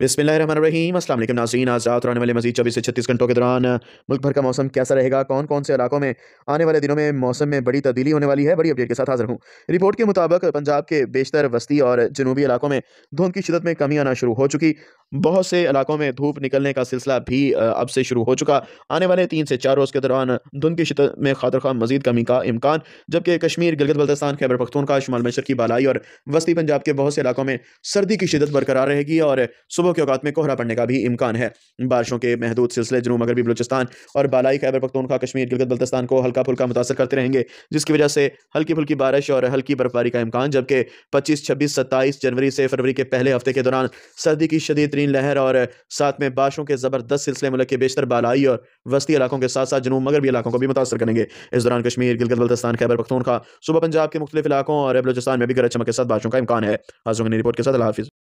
बिस्मिल असल नाजीन आज रात आने वाले मजीद चौबीस से छत्तीस घंटों के दौरान मुल्क भर का मौसम कैसा रहेगा कौन कौन से इलाकों में आने वाले दिनों में मौसम में बड़ी तब्दीली होने वाली है बड़ी अपडेट के साथ हाजिर हूँ रिपोर्ट के मुताबिक पंजाब के बेशतर वस्ती और जनूबी इलाकों में धुंध की शिदत में कमी आना शुरू हो चुकी बहुत से इलाकों में धूप निकलने का सिलसिला भी अब से शुरू हो चुका आने वाले तीन से चार रोज़ के दौरान धुंध की शिदत में खातर खान मजीद कमी का इम्कान जबकि कश्मीर गिलगित बल्तिस्तान खैबर पख्तूनखा शुमाल मशर की बालाई और वस्ती पंजाब के बहुत से इलाकों में सर्दी की शिदत बरकरार रहेगी और सुबह के औकात में कोहरा पड़ने का भी इम्कान है बारिशों के महदूद सिलसिले जनूब मगरबी बलोचिस्तान और बालाई खैबर पख्तूनखा कश्मीर गिलगित बल्तिस्तान को हल्का फुल्का मुतासर करते रहेंगे जिसकी वजह से हल्की फुल्की बारिश और हल्की बर्फबारी का इम्कान जबकि पच्चीस छब्बीस सत्ताईस जनवरी से फरवरी के पहले हफ्ते के दौरान सर्दी की शदीद बेहतरीन लहर और साथ में बारिशों के ज़बरदस्त सिलसिले मुल्क के बेशतर बालाई और वस्ती इलाकों के साथ साथ जनूब मगरबी इलाकों को भी मुतासर करेंगे इस दौरान कश्मीर गिलगत बल्तस्तान खैबर पख्तूनखा सुबह पंजाब के मुख्तलिफ इलाकों और बलोचिस्तान में भी गरज चमक के साथ बारिशों का इम्कान है हाजों की रिपोर्ट के साथ हाफिज़